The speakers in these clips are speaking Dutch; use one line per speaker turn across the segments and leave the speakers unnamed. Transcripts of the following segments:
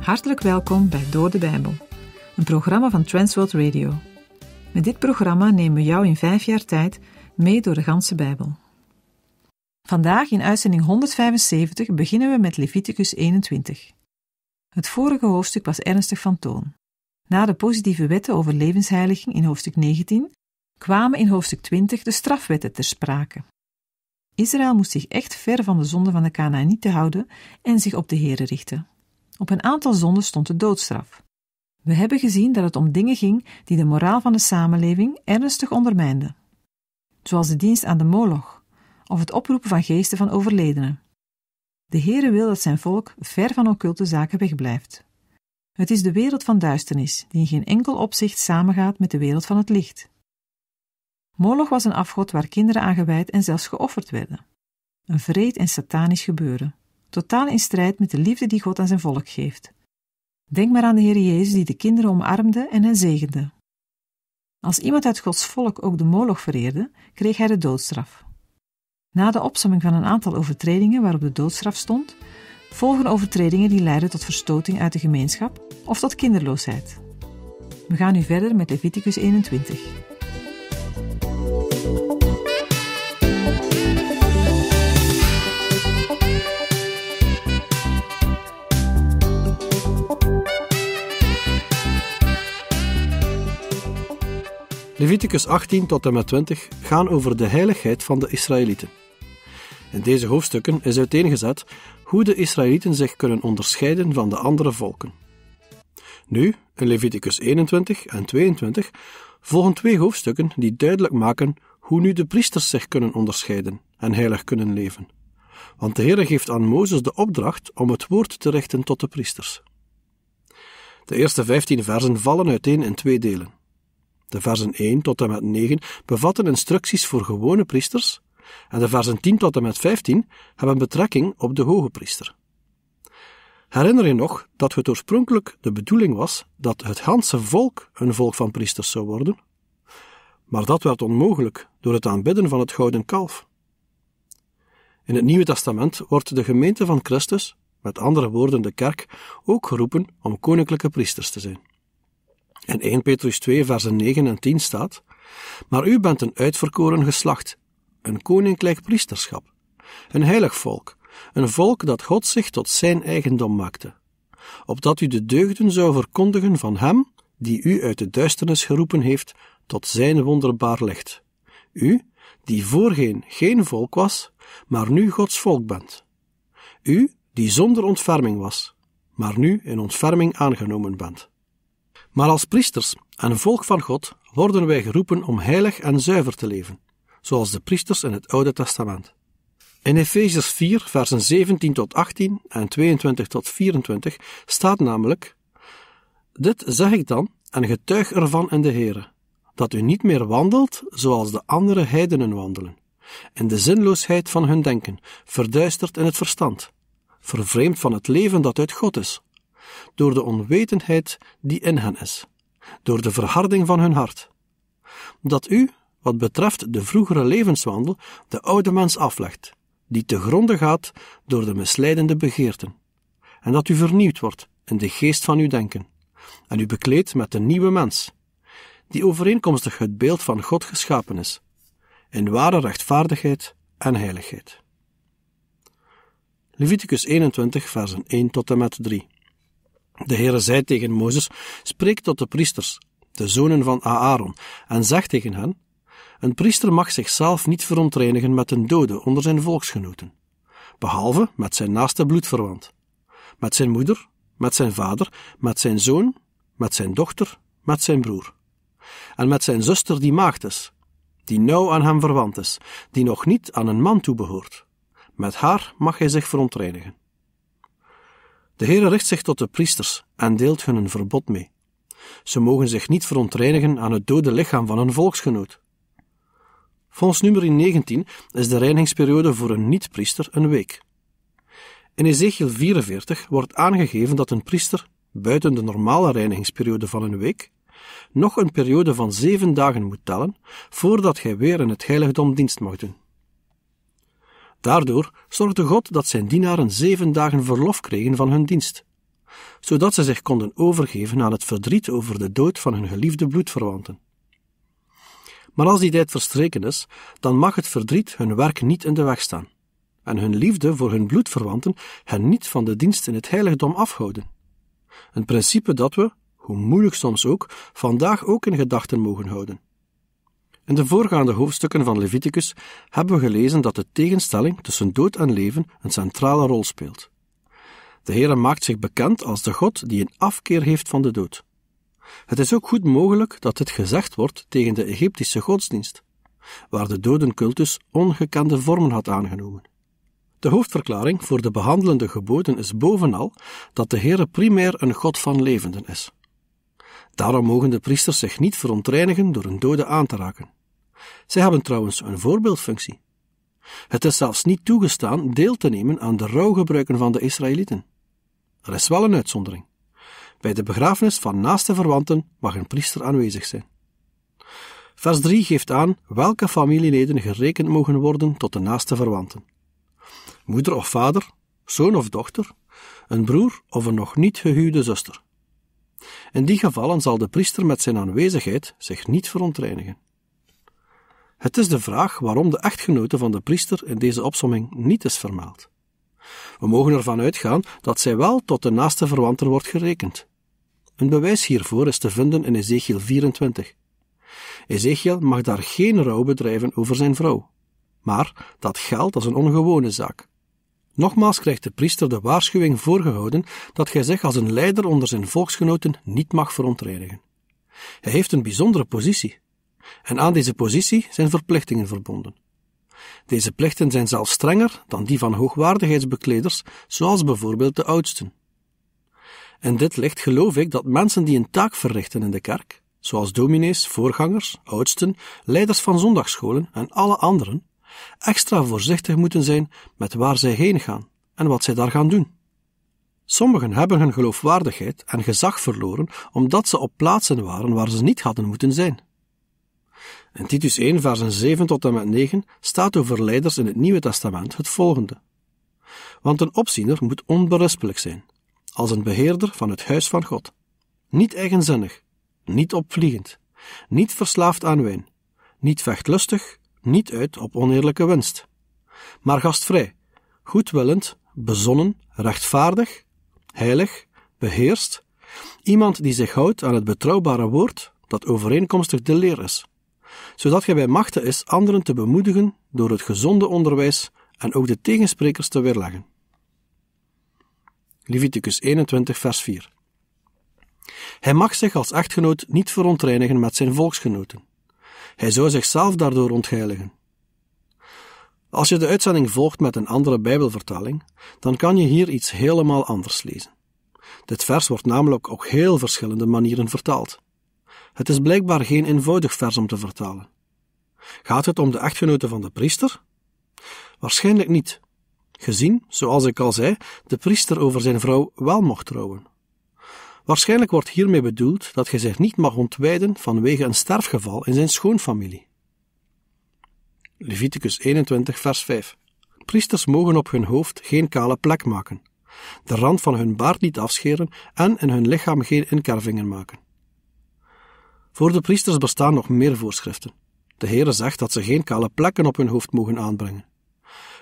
Hartelijk welkom bij Door de Bijbel, een programma van Transworld Radio. Met dit programma nemen we jou in vijf jaar tijd mee door de ganse Bijbel. Vandaag in uitzending 175 beginnen we met Leviticus 21. Het vorige hoofdstuk was ernstig van toon. Na de positieve wetten over levensheiliging in hoofdstuk 19 kwamen in hoofdstuk 20 de strafwetten ter sprake. Israël moest zich echt ver van de zonden van de Canaanieten houden en zich op de Here richten. Op een aantal zonden stond de doodstraf. We hebben gezien dat het om dingen ging die de moraal van de samenleving ernstig ondermijnden, zoals de dienst aan de Moloch of het oproepen van geesten van overledenen. De Heere wil dat zijn volk ver van occulte zaken wegblijft. Het is de wereld van duisternis, die in geen enkel opzicht samengaat met de wereld van het licht. Moloch was een afgod waar kinderen aan gewijd en zelfs geofferd werden. Een vreed en satanisch gebeuren, totaal in strijd met de liefde die God aan zijn volk geeft. Denk maar aan de Heer Jezus die de kinderen omarmde en hen zegende. Als iemand uit Gods volk ook de Moloch vereerde, kreeg hij de doodstraf. Na de opsomming van een aantal overtredingen waarop de doodstraf stond, volgen overtredingen die leiden tot verstoting uit de gemeenschap of tot kinderloosheid. We gaan nu verder met Leviticus 21.
Leviticus 18 tot en met 20 gaan over de heiligheid van de Israëlieten. In deze hoofdstukken is uiteengezet hoe de Israëlieten zich kunnen onderscheiden van de andere volken. Nu, in Leviticus 21 en 22, volgen twee hoofdstukken die duidelijk maken hoe nu de priesters zich kunnen onderscheiden en heilig kunnen leven. Want de Heer geeft aan Mozes de opdracht om het woord te richten tot de priesters. De eerste 15 versen vallen uiteen in twee delen. De versen 1 tot en met 9 bevatten instructies voor gewone priesters en de versen 10 tot en met 15 hebben betrekking op de hoge priester. Herinner je nog dat het oorspronkelijk de bedoeling was dat het ganse volk een volk van priesters zou worden? Maar dat werd onmogelijk door het aanbidden van het gouden kalf. In het Nieuwe Testament wordt de gemeente van Christus, met andere woorden de kerk, ook geroepen om koninklijke priesters te zijn. En 1 Petrus 2, versen 9 en 10 staat: Maar u bent een uitverkoren geslacht, een koninklijk priesterschap, een heilig volk, een volk dat God zich tot zijn eigendom maakte, opdat u de deugden zou verkondigen van Hem die u uit de duisternis geroepen heeft tot zijn wonderbaar licht. U, die voorheen geen volk was, maar nu Gods volk bent. U, die zonder ontferming was, maar nu in ontferming aangenomen bent. Maar als priesters en volk van God worden wij geroepen om heilig en zuiver te leven, zoals de priesters in het Oude Testament. In Efeziërs 4, versen 17 tot 18 en 22 tot 24 staat namelijk: Dit zeg ik dan en getuig ervan in de Heere, dat u niet meer wandelt zoals de andere heidenen wandelen, in de zinloosheid van hun denken, verduisterd in het verstand, vervreemd van het leven dat uit God is door de onwetendheid die in hen is, door de verharding van hun hart. Dat u, wat betreft de vroegere levenswandel, de oude mens aflegt, die te gronde gaat door de misleidende begeerten, en dat u vernieuwd wordt in de geest van uw denken, en u bekleedt met de nieuwe mens, die overeenkomstig het beeld van God geschapen is, in ware rechtvaardigheid en heiligheid. Leviticus 21, versen 1 tot en met 3. De Heere zei tegen Mozes: Spreek tot de priesters, de zonen van Aaron, en zeg tegen hen: Een priester mag zichzelf niet verontreinigen met een dode onder zijn volksgenoten, behalve met zijn naaste bloedverwant, met zijn moeder, met zijn vader, met zijn zoon, met zijn dochter, met zijn broer, en met zijn zuster die maagd is, die nauw aan hem verwant is, die nog niet aan een man toebehoort. Met haar mag hij zich verontreinigen. De Heere richt zich tot de priesters en deelt hun een verbod mee. Ze mogen zich niet verontreinigen aan het dode lichaam van een volksgenoot. Volgens nummer 19 is de reinigingsperiode voor een niet-priester een week. In Ezekiel 44 wordt aangegeven dat een priester, buiten de normale reinigingsperiode van een week, nog een periode van zeven dagen moet tellen voordat hij weer in het heiligdom dienst mag doen. Daardoor zorgde God dat zijn dienaren zeven dagen verlof kregen van hun dienst, zodat ze zich konden overgeven aan het verdriet over de dood van hun geliefde bloedverwanten. Maar als die tijd verstreken is, dan mag het verdriet hun werk niet in de weg staan en hun liefde voor hun bloedverwanten hen niet van de dienst in het heiligdom afhouden. Een principe dat we, hoe moeilijk soms ook, vandaag ook in gedachten mogen houden. In de voorgaande hoofdstukken van Leviticus hebben we gelezen dat de tegenstelling tussen dood en leven een centrale rol speelt. De Heere maakt zich bekend als de God die een afkeer heeft van de dood. Het is ook goed mogelijk dat dit gezegd wordt tegen de Egyptische godsdienst, waar de dodencultus ongekende vormen had aangenomen. De hoofdverklaring voor de behandelende geboden is bovenal dat de Heere primair een God van levenden is. Daarom mogen de priesters zich niet verontreinigen door een dode aan te raken. Zij hebben trouwens een voorbeeldfunctie. Het is zelfs niet toegestaan deel te nemen aan de rouwgebruiken van de Israëlieten. Er is wel een uitzondering. Bij de begrafenis van naaste verwanten mag een priester aanwezig zijn. Vers 3 geeft aan welke familieleden gerekend mogen worden tot de naaste verwanten. Moeder of vader, zoon of dochter, een broer of een nog niet gehuwde zuster. In die gevallen zal de priester met zijn aanwezigheid zich niet verontreinigen. Het is de vraag waarom de echtgenote van de priester in deze opsomming niet is vermeld. We mogen ervan uitgaan dat zij wel tot de naaste verwanten wordt gerekend. Een bewijs hiervoor is te vinden in Ezekiel 24. Ezekiel mag daar geen rouw bedrijven over zijn vrouw. Maar dat geldt als een ongewone zaak. Nogmaals krijgt de priester de waarschuwing voorgehouden dat hij zich als een leider onder zijn volksgenoten niet mag verontreinigen. Hij heeft een bijzondere positie. En aan deze positie zijn verplichtingen verbonden. Deze plichten zijn zelfs strenger dan die van hoogwaardigheidsbekleders, zoals bijvoorbeeld de oudsten. In dit licht geloof ik dat mensen die een taak verrichten in de kerk, zoals dominees, voorgangers, oudsten, leiders van zondagscholen en alle anderen, extra voorzichtig moeten zijn met waar zij heen gaan en wat zij daar gaan doen. Sommigen hebben hun geloofwaardigheid en gezag verloren omdat ze op plaatsen waren waar ze niet hadden moeten zijn. In Titus 1, versen 7 tot en met 9 staat over leiders in het Nieuwe Testament het volgende. Want een opziener moet onberispelijk zijn, als een beheerder van het huis van God. Niet eigenzinnig, niet opvliegend, niet verslaafd aan wijn, niet vechtlustig, niet uit op oneerlijke winst. Maar gastvrij, goedwillend, bezonnen, rechtvaardig, heilig, beheerst, iemand die zich houdt aan het betrouwbare woord dat overeenkomstig de leer is zodat je bij machten is anderen te bemoedigen door het gezonde onderwijs en ook de tegensprekers te weerleggen. Leviticus 21, vers 4. Hij mag zich als echtgenoot niet verontreinigen met zijn volksgenoten. Hij zou zichzelf daardoor ontheiligen. Als je de uitzending volgt met een andere Bijbelvertaling, dan kan je hier iets helemaal anders lezen. Dit vers wordt namelijk op heel verschillende manieren vertaald. Het is blijkbaar geen eenvoudig vers om te vertalen. Gaat het om de echtgenote van de priester? Waarschijnlijk niet, gezien, zoals ik al zei, de priester over zijn vrouw wel mocht trouwen. Waarschijnlijk wordt hiermee bedoeld dat hij zich niet mag ontwijden vanwege een sterfgeval in zijn schoonfamilie. Leviticus 21, vers 5. Priesters mogen op hun hoofd geen kale plek maken, de rand van hun baard niet afscheren en in hun lichaam geen inkervingen maken. Voor de priesters bestaan nog meer voorschriften. De Heere zegt dat ze geen kale plekken op hun hoofd mogen aanbrengen.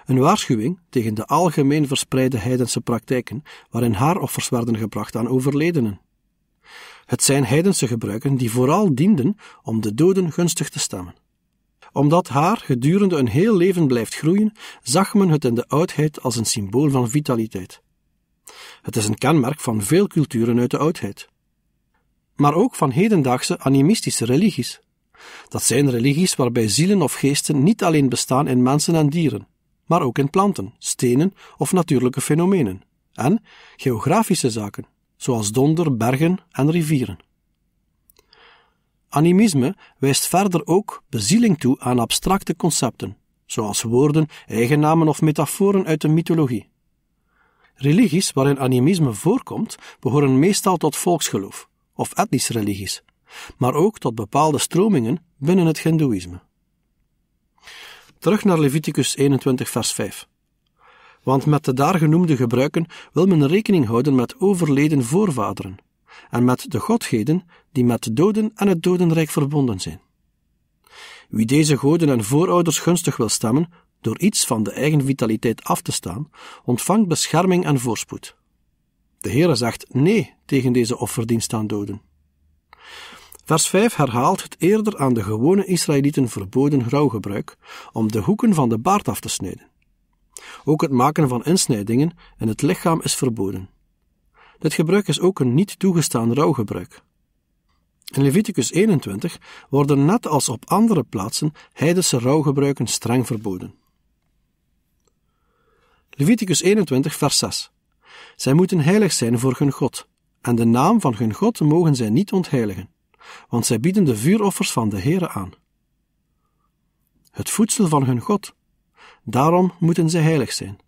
Een waarschuwing tegen de algemeen verspreide heidense praktijken waarin haaroffers werden gebracht aan overledenen. Het zijn heidense gebruiken die vooral dienden om de doden gunstig te stemmen. Omdat haar gedurende een heel leven blijft groeien, zag men het in de oudheid als een symbool van vitaliteit. Het is een kenmerk van veel culturen uit de oudheid maar ook van hedendaagse animistische religies. Dat zijn religies waarbij zielen of geesten niet alleen bestaan in mensen en dieren, maar ook in planten, stenen of natuurlijke fenomenen, en geografische zaken, zoals donder, bergen en rivieren. Animisme wijst verder ook bezieling toe aan abstracte concepten, zoals woorden, eigennamen of metaforen uit de mythologie. Religies waarin animisme voorkomt, behoren meestal tot volksgeloof, of etnisch religies, maar ook tot bepaalde stromingen binnen het Hindoeïsme. Terug naar Leviticus 21, vers 5. Want met de daar genoemde gebruiken wil men rekening houden met overleden voorvaderen en met de godheden die met de doden en het dodenrijk verbonden zijn. Wie deze goden en voorouders gunstig wil stemmen, door iets van de eigen vitaliteit af te staan, ontvangt bescherming en voorspoed. De Heere zegt nee tegen deze offerdienst aan doden. Vers 5 herhaalt het eerder aan de gewone Israëlieten verboden rouwgebruik om de hoeken van de baard af te snijden. Ook het maken van insnijdingen in het lichaam is verboden. Dit gebruik is ook een niet toegestaan rouwgebruik. In Leviticus 21 worden net als op andere plaatsen heidense rouwgebruiken streng verboden. Leviticus 21, vers 6. Zij moeten heilig zijn voor hun God, en de naam van hun God mogen zij niet ontheiligen, want zij bieden de vuuroffers van de Heere aan. Het voedsel van hun God, daarom moeten zij heilig zijn.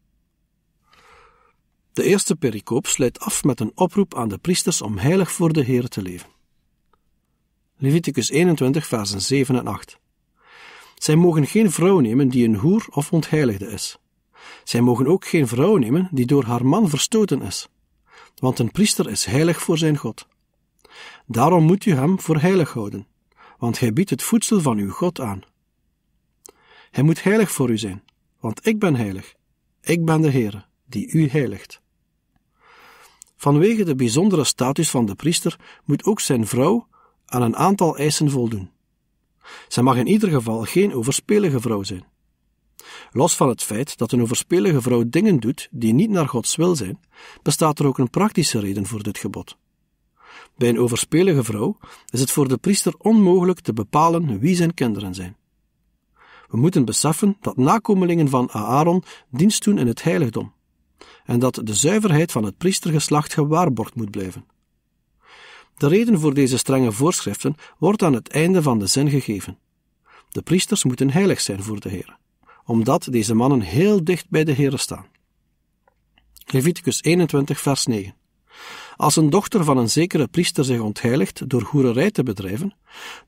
De eerste pericoop sluit af met een oproep aan de priesters om heilig voor de Heer te leven. Leviticus 21, versen 7 en 8. Zij mogen geen vrouw nemen die een hoer of ontheiligde is. Zij mogen ook geen vrouw nemen die door haar man verstoten is, want een priester is heilig voor zijn God. Daarom moet u hem voor heilig houden, want hij biedt het voedsel van uw God aan. Hij moet heilig voor u zijn, want ik ben heilig. Ik ben de Heere, die u heiligt. Vanwege de bijzondere status van de priester moet ook zijn vrouw aan een aantal eisen voldoen. Zij mag in ieder geval geen overspelige vrouw zijn. Los van het feit dat een overspelige vrouw dingen doet die niet naar Gods wil zijn, bestaat er ook een praktische reden voor dit gebod. Bij een overspelige vrouw is het voor de priester onmogelijk te bepalen wie zijn kinderen zijn. We moeten beseffen dat nakomelingen van Aaron dienst doen in het heiligdom en dat de zuiverheid van het priestergeslacht gewaarborgd moet blijven. De reden voor deze strenge voorschriften wordt aan het einde van de zin gegeven. De priesters moeten heilig zijn voor de Heer omdat deze mannen heel dicht bij de Heere staan. Leviticus 21, vers 9. Als een dochter van een zekere priester zich ontheiligt door hoererij te bedrijven,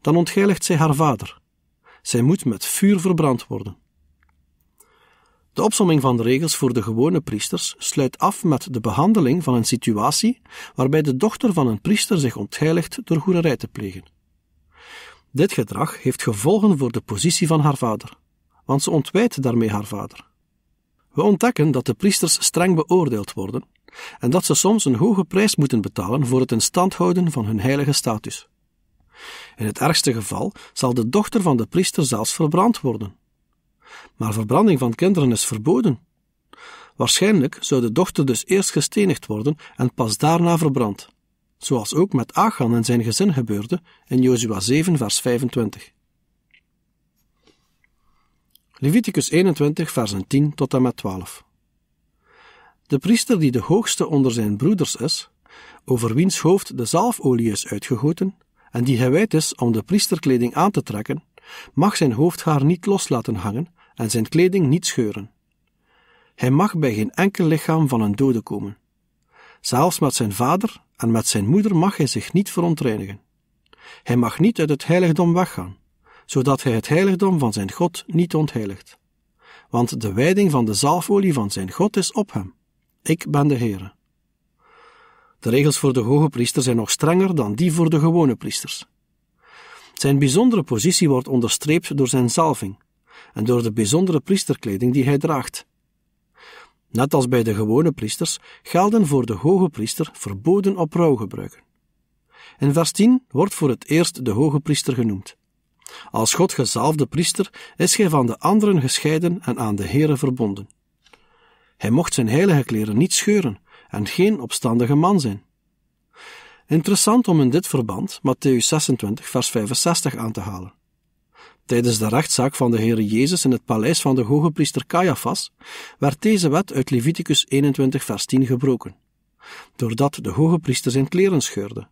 dan ontheiligt zij haar vader. Zij moet met vuur verbrand worden. De opsomming van de regels voor de gewone priesters sluit af met de behandeling van een situatie waarbij de dochter van een priester zich ontheiligt door hoererij te plegen. Dit gedrag heeft gevolgen voor de positie van haar vader want ze ontwijdt daarmee haar vader. We ontdekken dat de priesters streng beoordeeld worden en dat ze soms een hoge prijs moeten betalen voor het in stand houden van hun heilige status. In het ergste geval zal de dochter van de priester zelfs verbrand worden. Maar verbranding van kinderen is verboden. Waarschijnlijk zou de dochter dus eerst gestenigd worden en pas daarna verbrand, zoals ook met Achan en zijn gezin gebeurde in Jozua 7, vers 25. Leviticus 21, versen 10 tot en met 12. De priester die de hoogste onder zijn broeders is, over wiens hoofd de zalfolie is uitgegoten, en die gewijd is om de priesterkleding aan te trekken, mag zijn hoofdhaar niet los laten hangen en zijn kleding niet scheuren. Hij mag bij geen enkel lichaam van een dode komen. Zelfs met zijn vader en met zijn moeder mag hij zich niet verontreinigen. Hij mag niet uit het heiligdom weggaan zodat hij het heiligdom van zijn God niet ontheiligt. Want de wijding van de zalfolie van zijn God is op hem. Ik ben de Heere. De regels voor de hoge priester zijn nog strenger dan die voor de gewone priesters. Zijn bijzondere positie wordt onderstreept door zijn zalving en door de bijzondere priesterkleding die hij draagt. Net als bij de gewone priesters gelden voor de hoge priester verboden op rouwgebruiken. In vers 10 wordt voor het eerst de hoge priester genoemd. Als God gezalfde priester is gij van de anderen gescheiden en aan de Heere verbonden. Hij mocht zijn heilige kleren niet scheuren en geen opstandige man zijn. Interessant om in dit verband Matthäus 26, vers 65 aan te halen. Tijdens de rechtszaak van de Heere Jezus in het paleis van de hoge priester Caiaphas werd deze wet uit Leviticus 21, vers 10 gebroken, doordat de hoge priester zijn kleren scheurde.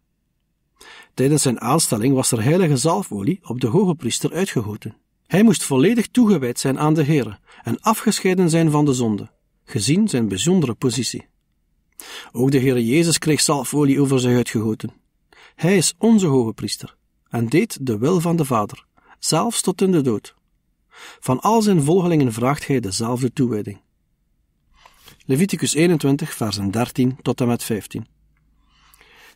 Tijdens zijn aanstelling was er heilige zalfolie op de hoge priester uitgegoten. Hij moest volledig toegewijd zijn aan de Heer en afgescheiden zijn van de zonde, gezien zijn bijzondere positie. Ook de Heer Jezus kreeg zalfolie over zich uitgegoten. Hij is onze hoge priester en deed de wil van de Vader, zelfs tot in de dood. Van al zijn volgelingen vraagt hij dezelfde toewijding. Leviticus 21, versen 13 tot en met 15.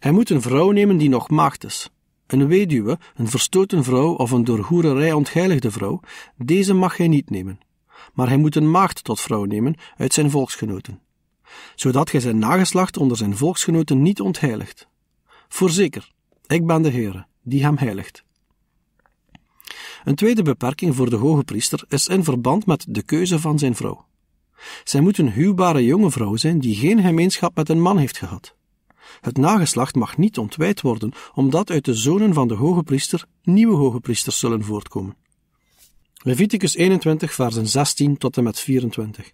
Hij moet een vrouw nemen die nog maagd is. Een weduwe, een verstoten vrouw of een door hoererij ontheiligde vrouw, deze mag hij niet nemen. Maar hij moet een maagd tot vrouw nemen uit zijn volksgenoten, zodat gij zijn nageslacht onder zijn volksgenoten niet ontheiligt. Voorzeker, ik ben de Heere, die hem heiligt. Een tweede beperking voor de hoge priester is in verband met de keuze van zijn vrouw. Zij moet een huwbare jonge vrouw zijn die geen gemeenschap met een man heeft gehad. Het nageslacht mag niet ontwijd worden, omdat uit de zonen van de hoge priester nieuwe hoge priesters zullen voortkomen. Leviticus 21, versen 16 tot en met 24.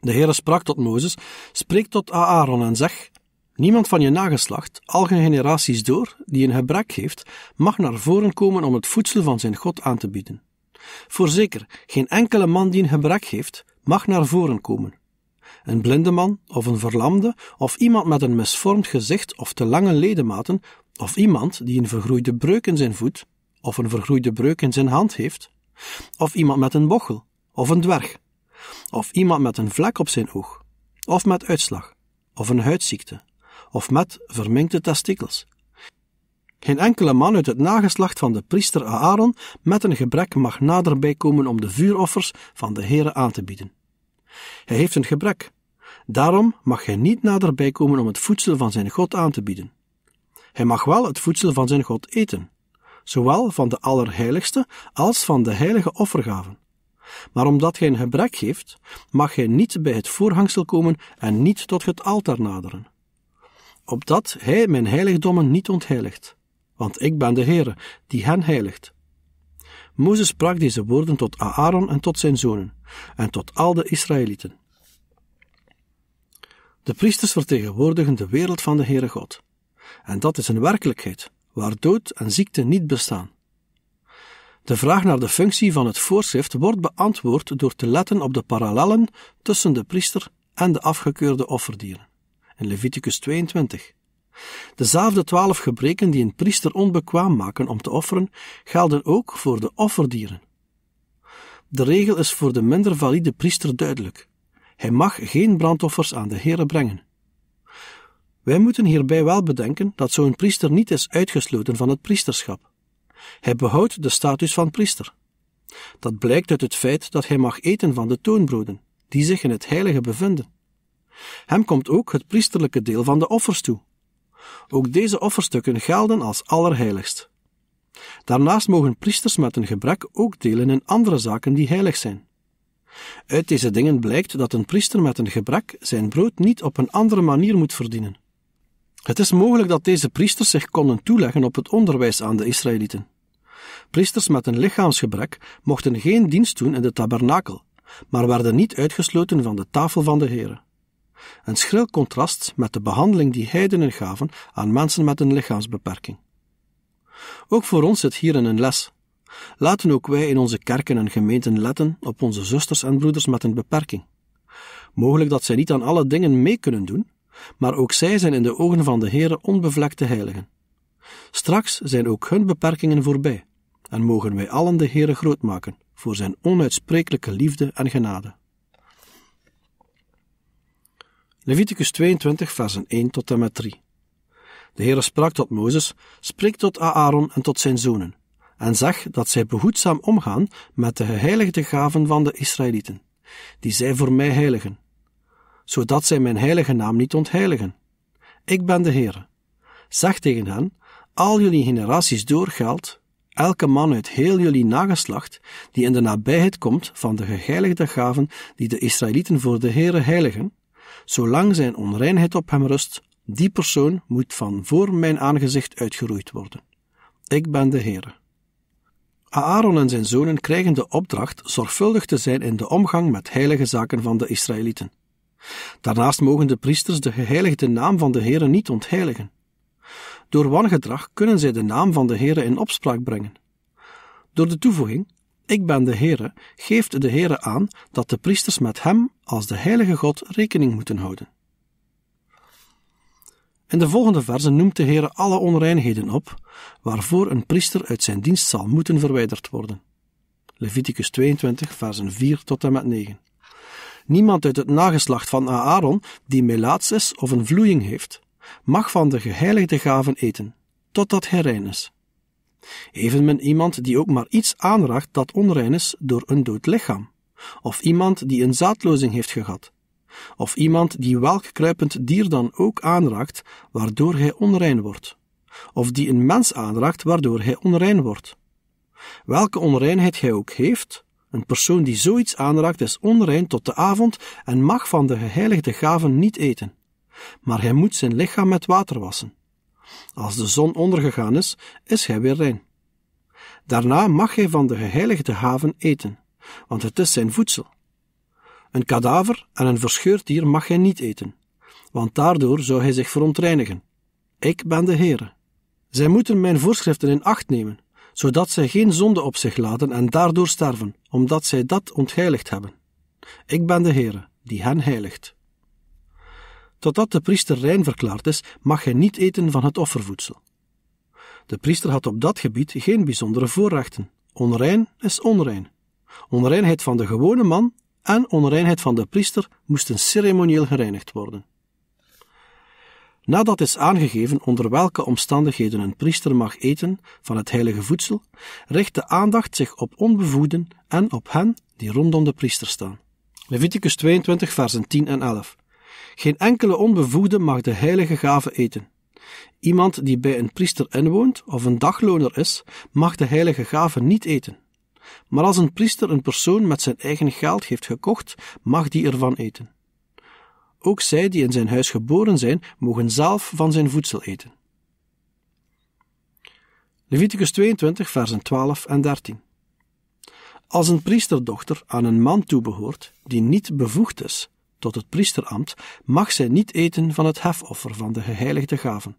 De Heere sprak tot Mozes: Spreek tot Aaron en zeg: Niemand van je nageslacht, al geen generaties door, die een gebrek heeft, mag naar voren komen om het voedsel van zijn God aan te bieden. Voorzeker, geen enkele man die een gebrek heeft, mag naar voren komen. Een blinde man, of een verlamde, of iemand met een misvormd gezicht of te lange ledematen, of iemand die een vergroeide breuk in zijn voet, of een vergroeide breuk in zijn hand heeft, of iemand met een bochel, of een dwerg, of iemand met een vlek op zijn oog, of met uitslag, of een huidziekte, of met verminkte testikels. Geen enkele man uit het nageslacht van de priester Aaron met een gebrek mag naderbij komen om de vuuroffers van de Heere aan te bieden. Hij heeft een gebrek. Daarom mag hij niet naderbij komen om het voedsel van zijn God aan te bieden. Hij mag wel het voedsel van zijn God eten, zowel van de Allerheiligste als van de heilige offergaven. Maar omdat hij een gebrek heeft, mag hij niet bij het voorhangsel komen en niet tot het altaar naderen. Opdat hij mijn heiligdommen niet ontheiligt, want ik ben de Heere die hen heiligt, Mozes sprak deze woorden tot Aaron en tot zijn zonen, en tot al de Israëlieten. De priesters vertegenwoordigen de wereld van de Heere God. En dat is een werkelijkheid, waar dood en ziekte niet bestaan. De vraag naar de functie van het voorschrift wordt beantwoord door te letten op de parallellen tussen de priester en de afgekeurde offerdieren. In Leviticus 22, Dezelfde twaalf gebreken die een priester onbekwaam maken om te offeren, gelden ook voor de offerdieren. De regel is voor de minder valide priester duidelijk. Hij mag geen brandoffers aan de Here brengen. Wij moeten hierbij wel bedenken dat zo'n priester niet is uitgesloten van het priesterschap. Hij behoudt de status van priester. Dat blijkt uit het feit dat hij mag eten van de toonbroden, die zich in het heilige bevinden. Hem komt ook het priesterlijke deel van de offers toe, ook deze offerstukken gelden als allerheiligst. Daarnaast mogen priesters met een gebrek ook delen in andere zaken die heilig zijn. Uit deze dingen blijkt dat een priester met een gebrek zijn brood niet op een andere manier moet verdienen. Het is mogelijk dat deze priesters zich konden toeleggen op het onderwijs aan de Israëlieten. Priesters met een lichaamsgebrek mochten geen dienst doen in de tabernakel, maar werden niet uitgesloten van de tafel van de Heere. Een schril contrast met de behandeling die heidenen gaven aan mensen met een lichaamsbeperking. Ook voor ons zit hierin een les. Laten ook wij in onze kerken en gemeenten letten op onze zusters en broeders met een beperking. Mogelijk dat zij niet aan alle dingen mee kunnen doen, maar ook zij zijn in de ogen van de Heere onbevlekte heiligen. Straks zijn ook hun beperkingen voorbij en mogen wij allen de Heere groot maken voor zijn onuitsprekelijke liefde en genade. Leviticus 22, versen 1 tot en met 3. De Heere sprak tot Mozes, spreek tot Aaron en tot zijn zonen, en zeg dat zij behoedzaam omgaan met de geheiligde gaven van de Israëlieten, die zij voor mij heiligen, zodat zij mijn heilige naam niet ontheiligen. Ik ben de Heere. Zeg tegen hen, al jullie generaties doorgeld, elke man uit heel jullie nageslacht, die in de nabijheid komt van de geheiligde gaven die de Israëlieten voor de Heere heiligen, Zolang zijn onreinheid op hem rust, die persoon moet van voor mijn aangezicht uitgeroeid worden. Ik ben de Heere. Aaron en zijn zonen krijgen de opdracht zorgvuldig te zijn in de omgang met heilige zaken van de Israëlieten. Daarnaast mogen de priesters de geheiligde naam van de Heere niet ontheiligen. Door wangedrag kunnen zij de naam van de Heere in opspraak brengen. Door de toevoeging ik ben de Heere, geeft de Heere aan dat de priesters met hem als de heilige God rekening moeten houden. In de volgende verse noemt de Heere alle onreinheden op, waarvoor een priester uit zijn dienst zal moeten verwijderd worden. Leviticus 22, versen 4 tot en met 9. Niemand uit het nageslacht van Aaron, die melaats is of een vloeiing heeft, mag van de geheiligde gaven eten, totdat hij rein is. Even iemand die ook maar iets aanraakt dat onrein is door een dood lichaam, of iemand die een zaadlozing heeft gehad, of iemand die welk kruipend dier dan ook aanraakt waardoor hij onrein wordt, of die een mens aanraakt waardoor hij onrein wordt. Welke onreinheid hij ook heeft, een persoon die zoiets aanraakt is onrein tot de avond en mag van de geheiligde gaven niet eten. Maar hij moet zijn lichaam met water wassen. Als de zon ondergegaan is, is hij weer rein. Daarna mag hij van de geheiligde haven eten, want het is zijn voedsel. Een kadaver en een verscheurd dier mag hij niet eten, want daardoor zou hij zich verontreinigen. Ik ben de Heere. Zij moeten mijn voorschriften in acht nemen, zodat zij geen zonde op zich laten en daardoor sterven, omdat zij dat ontheiligd hebben. Ik ben de Heere, die hen heiligt. Totdat de priester rein verklaard is, mag hij niet eten van het offervoedsel. De priester had op dat gebied geen bijzondere voorrechten. Onrein is onrein. Onreinheid van de gewone man en onreinheid van de priester moesten ceremonieel gereinigd worden. Nadat is aangegeven onder welke omstandigheden een priester mag eten van het heilige voedsel, richt de aandacht zich op onbevoeden en op hen die rondom de priester staan. Leviticus 22, versen 10 en 11. Geen enkele onbevoegde mag de heilige gave eten. Iemand die bij een priester inwoont of een dagloner is, mag de heilige gave niet eten. Maar als een priester een persoon met zijn eigen geld heeft gekocht, mag die ervan eten. Ook zij die in zijn huis geboren zijn, mogen zelf van zijn voedsel eten. Leviticus 22, versen 12 en 13. Als een priesterdochter aan een man toebehoort die niet bevoegd is tot het priesterambt mag zij niet eten van het hefoffer van de geheiligde gaven.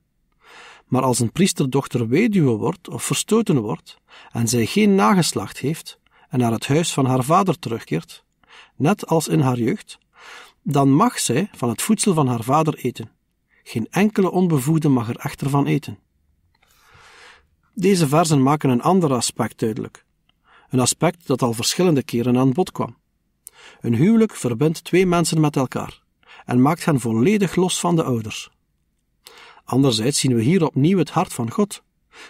Maar als een priesterdochter weduwe wordt of verstoten wordt, en zij geen nageslacht heeft, en naar het huis van haar vader terugkeert, net als in haar jeugd, dan mag zij van het voedsel van haar vader eten. Geen enkele onbevoegde mag er echter van eten. Deze versen maken een ander aspect duidelijk. Een aspect dat al verschillende keren aan bod kwam. Een huwelijk verbindt twee mensen met elkaar en maakt hen volledig los van de ouders. Anderzijds zien we hier opnieuw het hart van God.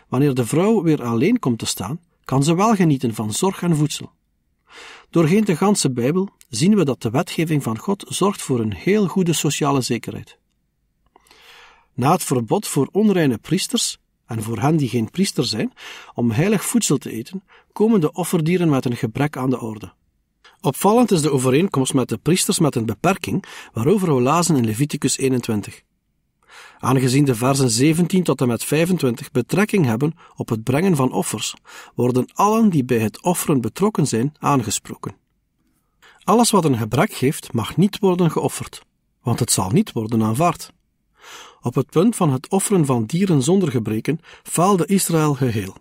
Wanneer de vrouw weer alleen komt te staan, kan ze wel genieten van zorg en voedsel. Doorheen de ganse Bijbel zien we dat de wetgeving van God zorgt voor een heel goede sociale zekerheid. Na het verbod voor onreine priesters en voor hen die geen priester zijn om heilig voedsel te eten, komen de offerdieren met een gebrek aan de orde. Opvallend is de overeenkomst met de priesters met een beperking, waarover we lazen in Leviticus 21. Aangezien de versen 17 tot en met 25 betrekking hebben op het brengen van offers, worden allen die bij het offeren betrokken zijn aangesproken. Alles wat een gebrek geeft, mag niet worden geofferd, want het zal niet worden aanvaard. Op het punt van het offeren van dieren zonder gebreken faalde Israël geheel.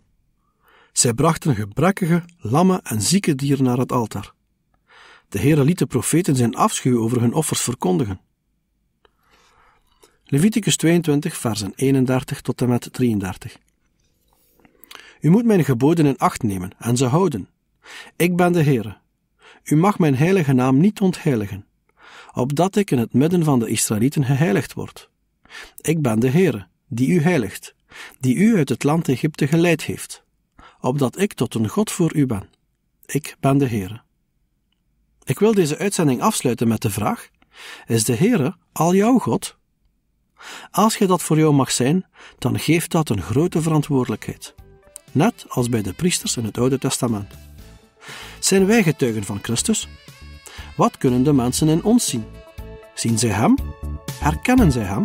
Zij brachten gebrekkige, lamme en zieke dieren naar het altaar. De Heere liet de profeten zijn afschuw over hun offers verkondigen. Leviticus 22, versen 31 tot en met 33. U moet mijn geboden in acht nemen en ze houden. Ik ben de Heere. U mag mijn heilige naam niet ontheiligen, opdat ik in het midden van de Israëlieten geheiligd word. Ik ben de Heere, die u heiligt, die u uit het land Egypte geleid heeft, opdat ik tot een God voor u ben. Ik ben de Heere. Ik wil deze uitzending afsluiten met de vraag: Is de Heere al jouw God? Als je dat voor jou mag zijn, dan geeft dat een grote verantwoordelijkheid. Net als bij de priesters in het Oude Testament. Zijn wij getuigen van Christus? Wat kunnen de mensen in ons zien? Zien zij Hem? Herkennen zij Hem?